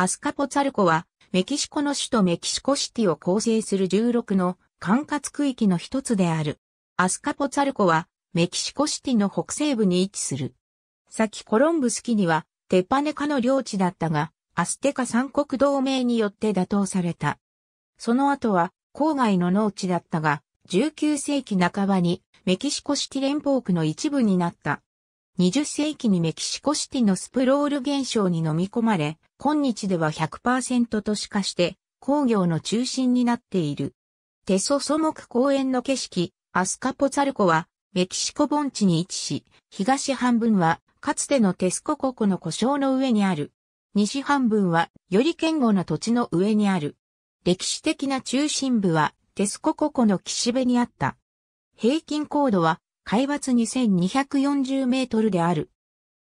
アスカポツァルコは、メキシコの首都メキシコシティを構成する16の管轄区域の一つである。アスカポツァルコは、メキシコシティの北西部に位置する。先コロンブス期には、テパネカの領地だったが、アステカ三国同盟によって打倒された。その後は、郊外の農地だったが、19世紀半ばにメキシコシティ連邦区の一部になった。20世紀にメキシコシティのスプロール現象に飲み込まれ、今日では100%都市化して工業の中心になっている。テソソ木公園の景色、アスカポツァルコはメキシコ盆地に位置し、東半分はかつてのテスコ国の故障の上にある。西半分はより堅固な土地の上にある。歴史的な中心部はテスコココの岸辺にあった。平均高度は海抜2240メートルである。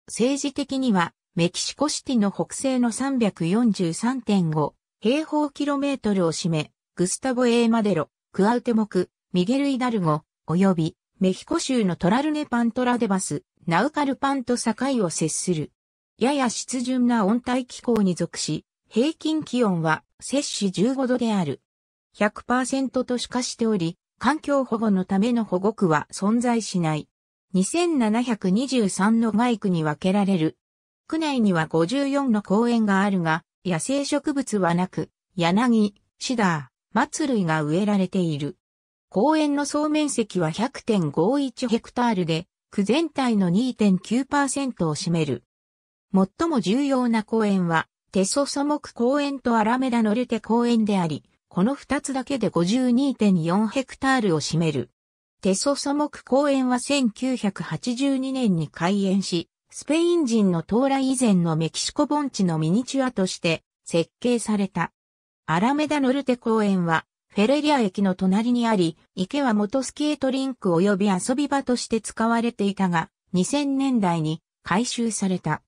政治的には、メキシコシティの北西の343.5平方キロメートルを占め、グスタボ・エーマデロ、クアウテモク、ミゲル・イダルゴ、及び、メヒコ州のトラルネ・パントラデバス、ナウカルパンと境を接する。やや湿潤な温帯気候に属し、平均気温は摂氏15度である。100%としかしており、環境保護のための保護区は存在しない。2723の外区に分けられる。区内には54の公園があるが、野生植物はなく、柳、シダー、松類が植えられている。公園の総面積は100.51ヘクタールで、区全体の2.9%を占める。最も重要な公園は、テソソク公園とアラメダのルテ公園であり、この2つだけで52.4ヘクタールを占める。テソソ木公園は1982年に開園し、スペイン人の到来以前のメキシコ盆地のミニチュアとして設計された。アラメダノルテ公園はフェレリア駅の隣にあり、池は元スケートリンク及び遊び場として使われていたが、2000年代に改修された。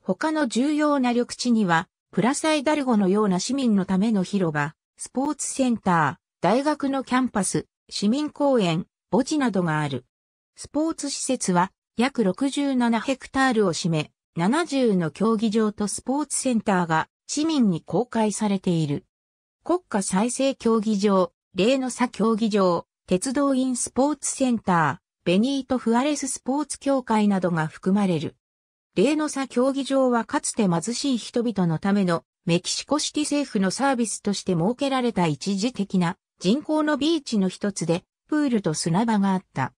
他の重要な緑地には、プラサイダルゴのような市民のための広場、スポーツセンター、大学のキャンパス、市民公園、墓地などがある。スポーツ施設は約67ヘクタールを占め、70の競技場とスポーツセンターが市民に公開されている。国家再生競技場、例の差競技場、鉄道院スポーツセンター、ベニート・フアレススポーツ協会などが含まれる。例の差競技場はかつて貧しい人々のためのメキシコシティ政府のサービスとして設けられた一時的な人工のビーチの一つで、プールと砂場があった。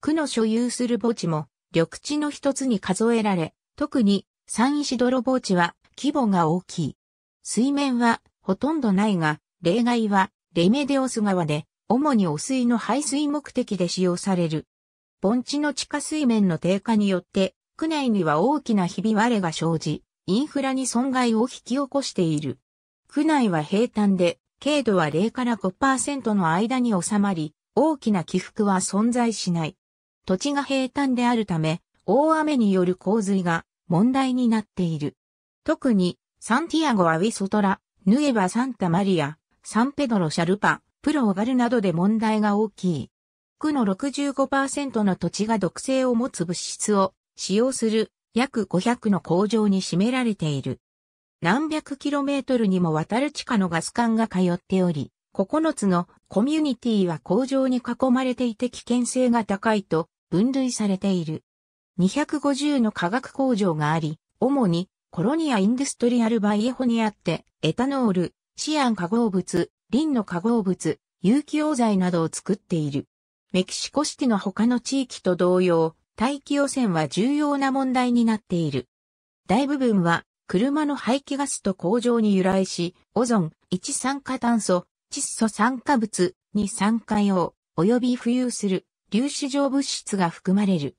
区の所有する墓地も、緑地の一つに数えられ、特に、サ石泥墓地は規模が大きい。水面はほとんどないが、例外はレメデオス川で、主に汚水の排水目的で使用される。盆地の地下水面の低下によって、区内には大きなひび割れが生じ、インフラに損害を引き起こしている。区内は平坦で、軽度は0から5%の間に収まり、大きな起伏は存在しない。土地が平坦であるため、大雨による洪水が問題になっている。特に、サンティアゴ・アウィソトラ、ヌエバ・サンタ・マリア、サンペドロ・シャルパ、プロ・オガルなどで問題が大きい。区の65%の土地が毒性を持つ物質を使用する約500の工場に占められている。何百キロメートルにもわたる地下のガス管が通っており、9つのコミュニティは工場に囲まれていて危険性が高いと分類されている。250の化学工場があり、主にコロニア・インデストリアル・バイエホにあって、エタノール、シアン化合物、リンの化合物、有機溶剤などを作っている。メキシコシティの他の地域と同様、大気汚染は重要な問題になっている。大部分は車の排気ガスと工場に由来し、オゾン、一酸化炭素、窒素酸化物、二酸化硫黄、及び浮遊する粒子状物質が含まれる。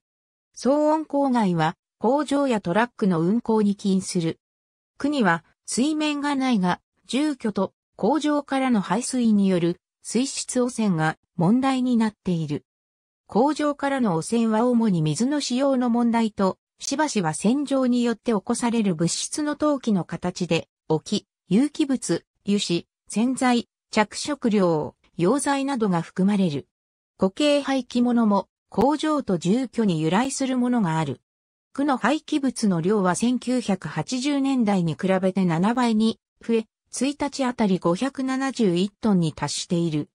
騒音郊外は工場やトラックの運行に起因する。国は水面がないが、住居と工場からの排水による水質汚染が問題になっている。工場からの汚染は主に水の使用の問題と、しばしば洗浄によって起こされる物質の陶器の形で、置き、有機物、油脂、洗剤、着色料、溶剤などが含まれる。固形廃棄物も工場と住居に由来するものがある。区の廃棄物の量は1980年代に比べて7倍に増え、1日あたり571トンに達している。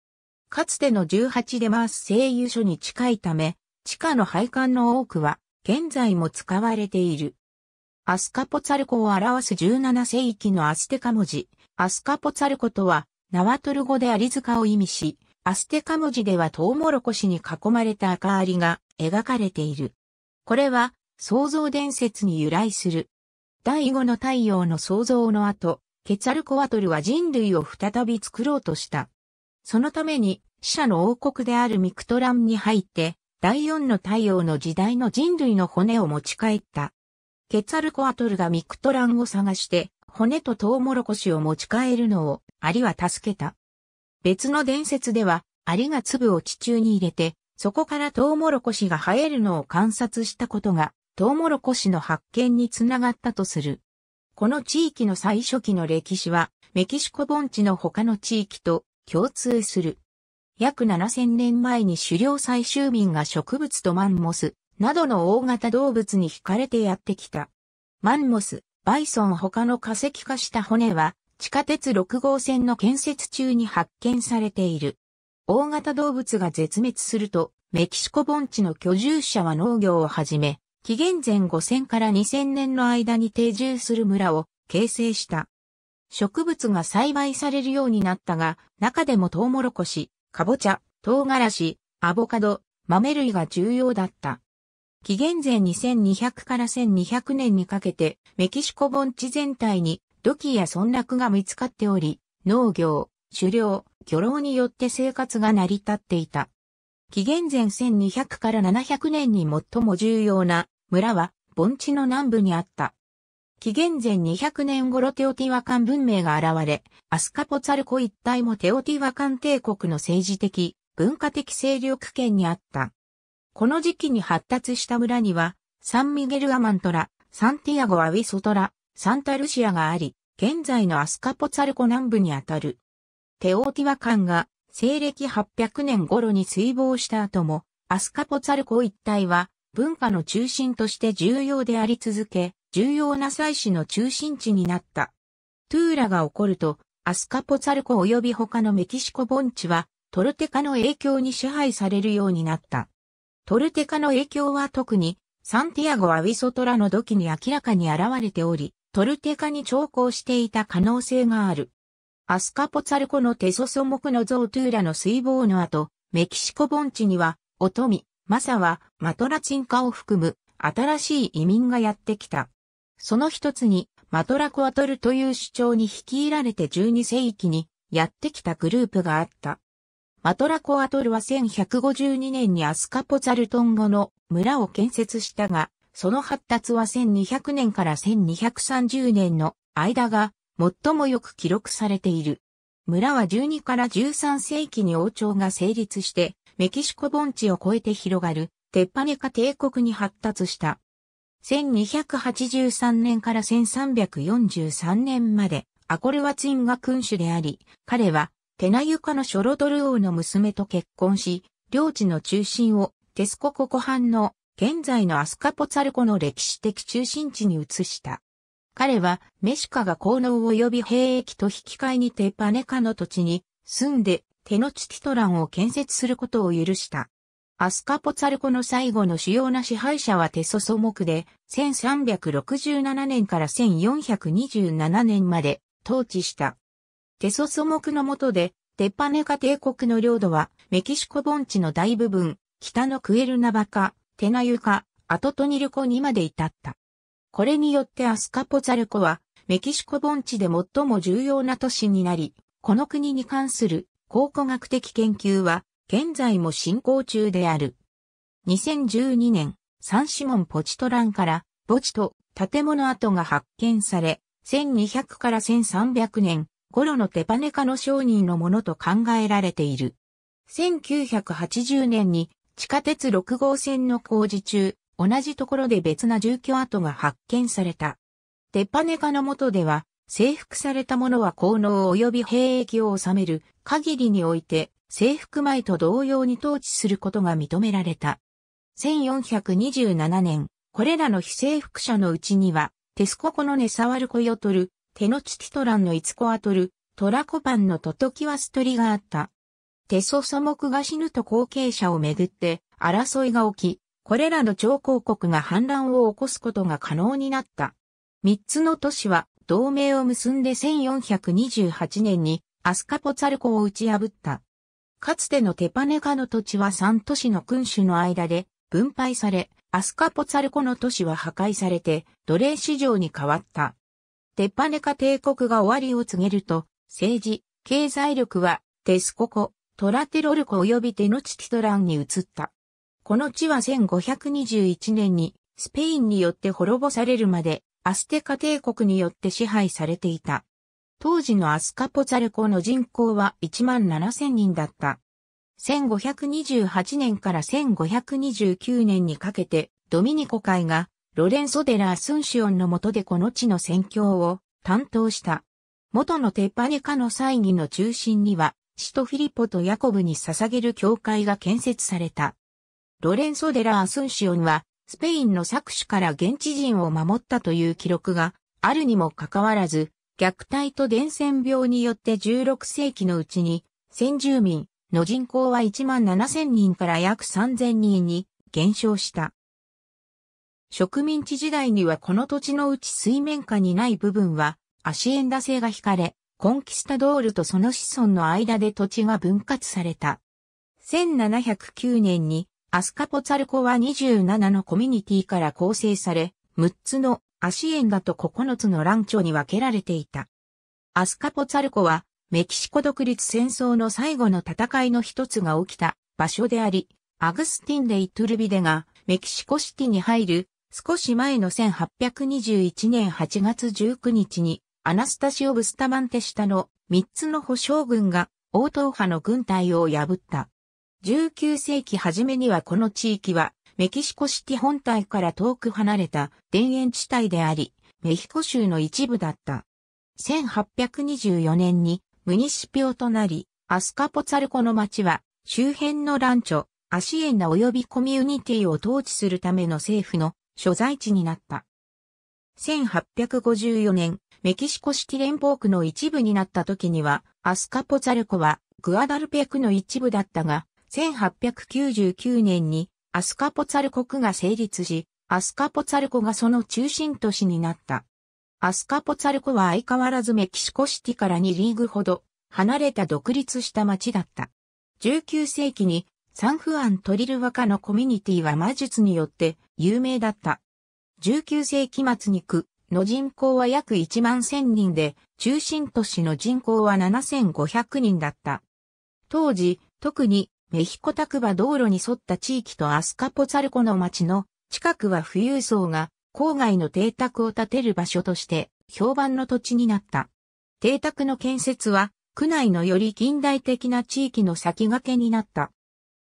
かつての18デマース製油所に近いため、地下の配管の多くは、現在も使われている。アスカポツァルコを表す17世紀のアステカ文字。アスカポツァルコとは、ナワトル語でアリ塚を意味し、アステカ文字ではトウモロコシに囲まれた赤アリが描かれている。これは、創造伝説に由来する。第5の太陽の創造の後、ケツァルコワトルは人類を再び作ろうとした。そのために、死者の王国であるミクトランに入って、第四の太陽の時代の人類の骨を持ち帰った。ケツァルコアトルがミクトランを探して、骨とトウモロコシを持ち帰るのを、アリは助けた。別の伝説では、アリが粒を地中に入れて、そこからトウモロコシが生えるのを観察したことが、トウモロコシの発見につながったとする。この地域の最初期の歴史は、メキシコ盆地の他の地域と共通する。約7000年前に狩猟採集民が植物とマンモスなどの大型動物に惹かれてやってきた。マンモス、バイソン他の化石化した骨は地下鉄6号線の建設中に発見されている。大型動物が絶滅すると、メキシコ盆地の居住者は農業をはじめ、紀元前5000から2000年の間に定住する村を形成した。植物が栽培されるようになったが、中でもトウモロコシ、カボチャ、唐辛子、アボカド、豆類が重要だった。紀元前2200から1200年にかけて、メキシコ盆地全体に土器や村落が見つかっており、農業、狩猟、漁労によって生活が成り立っていた。紀元前1200から700年に最も重要な村は盆地の南部にあった。紀元前200年頃テオティワカン文明が現れ、アスカポツァルコ一帯もテオティワカン帝国の政治的、文化的勢力圏にあった。この時期に発達した村には、サンミゲルアマントラ、サンティアゴアウィソトラ、サンタルシアがあり、現在のアスカポツァルコ南部にあたる。テオティワカンが西暦800年頃に水亡した後も、アスカポツァルコ一帯は文化の中心として重要であり続け、重要な祭祀の中心地になった。トゥーラが起こると、アスカポツァルコ及び他のメキシコ盆地は、トルテカの影響に支配されるようになった。トルテカの影響は特に、サンティアゴ・アィソトラの土器に明らかに現れており、トルテカに調校していた可能性がある。アスカポツァルコのテソソ木の像トゥーラの水防の後、メキシコ盆地には、オトミ、マサはマトラチンカを含む新しい移民がやってきた。その一つに、マトラコアトルという主張に率いられて12世紀にやってきたグループがあった。マトラコアトルは1152年にアスカポザルトン語の村を建設したが、その発達は1200年から1230年の間が最もよく記録されている。村は12から13世紀に王朝が成立して、メキシコ盆地を越えて広がる、テッパネカ帝国に発達した。1283年から1343年まで、アコルワツインが君主であり、彼は、テナユカのショロドル王の娘と結婚し、領地の中心をテスココ湖畔の現在のアスカポツァルコの歴史的中心地に移した。彼はメシカが効能及び兵役と引き換えにテパネカの土地に住んでテノチティトランを建設することを許した。アスカポツァルコの最後の主要な支配者はテソソモクで、1367年から1427年まで統治した。テソソモクの下で、テッパネカ帝国の領土は、メキシコ盆地の大部分、北のクエルナバカ、テナユカ、アトトニルコにまで至った。これによってアスカポツァルコは、メキシコ盆地で最も重要な都市になり、この国に関する考古学的研究は、現在も進行中である。2012年、サンシモン・ポチトランから、墓地と建物跡が発見され、1200から1300年頃のテパネカの商人のものと考えられている。1980年に地下鉄6号線の工事中、同じところで別な住居跡が発見された。テパネカの下では、征服されたものは効能及び兵役を収める限りにおいて、征服前と同様に統治することが認められた。1427年、これらの非征服者のうちには、テスココのネサワルコヨトル、テノチティトランのイツコアトル、トラコパンのトトキワストリがあった。テソソモクが死ぬと後継者をめぐって争いが起き、これらの超広国が反乱を起こすことが可能になった。三つの都市は同盟を結んで1428年にアスカポツァルコを打ち破った。かつてのテパネカの土地は3都市の君主の間で分配され、アスカポツァルコの都市は破壊されて奴隷市場に変わった。テパネカ帝国が終わりを告げると、政治、経済力はテスココ、トラテロルコ及びテノチティトランに移った。この地は1521年にスペインによって滅ぼされるまでアステカ帝国によって支配されていた。当時のアスカポザルコの人口は1万7000人だった。1528年から1529年にかけて、ドミニコ会がロレンソ・デラ・アスンシオンの下でこの地の宣教を担当した。元のテッパネカの祭儀の中心には、使徒フィリポとヤコブに捧げる教会が建設された。ロレンソ・デラ・アスンシオンは、スペインの搾取から現地人を守ったという記録があるにもかかわらず、虐待と伝染病によって16世紀のうちに、先住民の人口は1万7000人から約3000人に減少した。植民地時代にはこの土地のうち水面下にない部分は、アシエンダ製が引かれ、コンキスタドールとその子孫の間で土地が分割された。1709年にアスカポツァルコは27のコミュニティから構成され、6つのアシエンダと9つのランチョに分けられていた。アスカポツァルコは、メキシコ独立戦争の最後の戦いの一つが起きた場所であり、アグスティン・レイトゥルビデがメキシコシティに入る少し前の1821年8月19日にアナスタシオ・ブスタマンテ下の3つの保障軍が王党派の軍隊を破った。19世紀初めにはこの地域はメキシコシティ本体から遠く離れた田園地帯であり、メヒコ州の一部だった。1824年にムニシピオとなり、アスカポツァルコの町は周辺のランチョ、アシエンナ及びコミュニティを統治するための政府の所在地になった。1854年、メキシコシティ連邦区の一部になった時には、アスカポツァルコはグアダルペクの一部だったが、1899年にアスカポツァルコ区が成立し、アスカポツァルコがその中心都市になった。アスカポツァルコは相変わらずメキシコシティから2リーグほど離れた独立した町だった。19世紀にサンフアントリルワカのコミュニティは魔術によって有名だった。19世紀末に区の人口は約1万1000人で、中心都市の人口は7500人だった。当時、特にメヒコタクバ道路に沿った地域とアスカポツァルコの町の近くは富裕層が郊外の邸宅を建てる場所として評判の土地になった。邸宅の建設は区内のより近代的な地域の先駆けになった。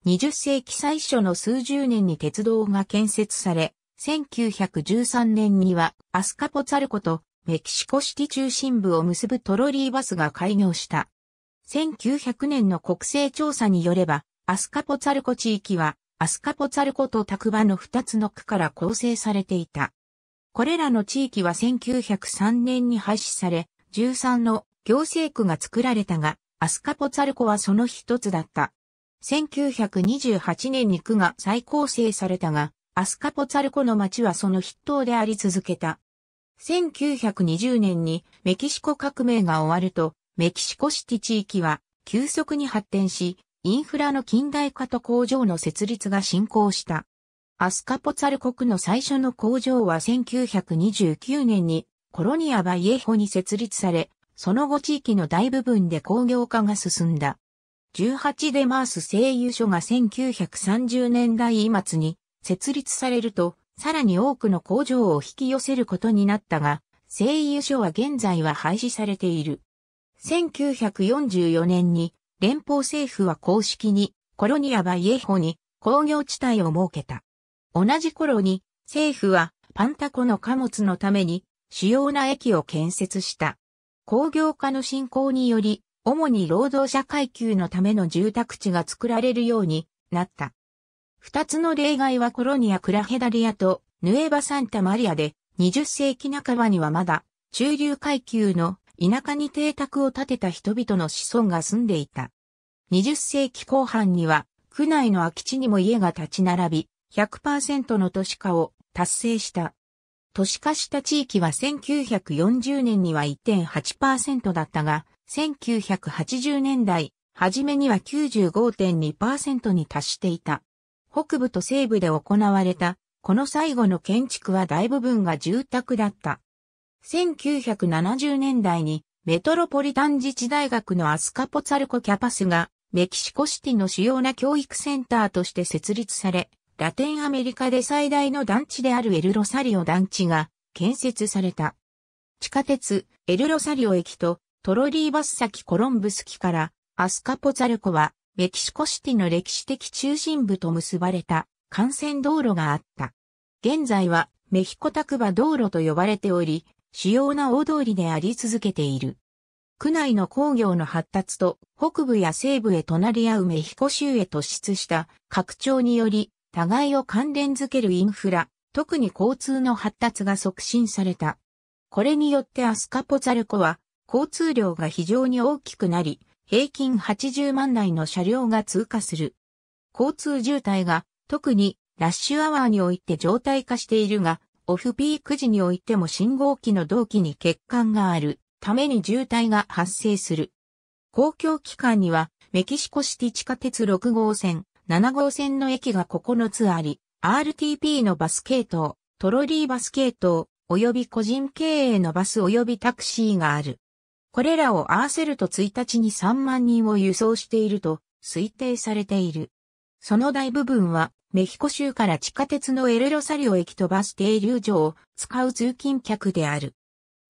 20世紀最初の数十年に鉄道が建設され、1913年にはアスカポツァルコとメキシコシティ中心部を結ぶトロリーバスが開業した。1900年の国勢調査によれば、アスカポツァルコ地域は、アスカポツァルコとタクバの2つの区から構成されていた。これらの地域は1903年に廃止され、13の行政区が作られたが、アスカポツァルコはその一つだった。1928年に区が再構成されたが、アスカポツァルコの町はその筆頭であり続けた。1920年にメキシコ革命が終わると、メキシコシティ地域は急速に発展し、インフラの近代化と工場の設立が進行した。アスカポツァル国の最初の工場は1929年にコロニア・バイエホに設立され、その後地域の大部分で工業化が進んだ。18デマース製油所が1930年代末に設立されると、さらに多くの工場を引き寄せることになったが、製油所は現在は廃止されている。1944年に連邦政府は公式にコロニアバイエホに工業地帯を設けた。同じ頃に政府はパンタコの貨物のために主要な駅を建設した。工業化の進行により、主に労働者階級のための住宅地が作られるようになった。二つの例外はコロニア・クラヘダリアとヌエバ・サンタ・マリアで20世紀半ばにはまだ中流階級の田舎に邸宅を建てた人々の子孫が住んでいた。20世紀後半には、区内の空き地にも家が立ち並び、100%の都市化を達成した。都市化した地域は1940年には1.8%だったが、1980年代、初めには95.2%に達していた。北部と西部で行われた、この最後の建築は大部分が住宅だった。1970年代にメトロポリタン自治大学のアスカポツァルコキャパスがメキシコシティの主要な教育センターとして設立され、ラテンアメリカで最大の団地であるエルロサリオ団地が建設された。地下鉄エルロサリオ駅とトロリーバス先コロンブス機からアスカポツァルコはメキシコシティの歴史的中心部と結ばれた幹線道路があった。現在はメヒコタクバ道路と呼ばれており、主要な大通りであり続けている。区内の工業の発達と北部や西部へ隣り合うメヒコ州へ突出した拡張により互いを関連づけるインフラ、特に交通の発達が促進された。これによってアスカポザルコは交通量が非常に大きくなり、平均80万台の車両が通過する。交通渋滞が特にラッシュアワーにおいて常態化しているが、オフピーク時においても信号機の同期に欠陥があるために渋滞が発生する。公共機関にはメキシコシティ地下鉄6号線、7号線の駅が9つあり、RTP のバス系統、トロリーバス系統、及び個人経営のバス及びタクシーがある。これらを合わせると1日に3万人を輸送していると推定されている。その大部分はメヒコ州から地下鉄のエルロサリオ駅とバス停留所を使う通勤客である。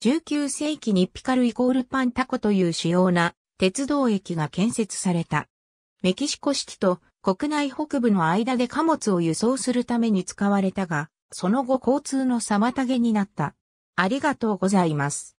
19世紀にピカルイコールパンタコという主要な鉄道駅が建設された。メキシコ式と国内北部の間で貨物を輸送するために使われたが、その後交通の妨げになった。ありがとうございます。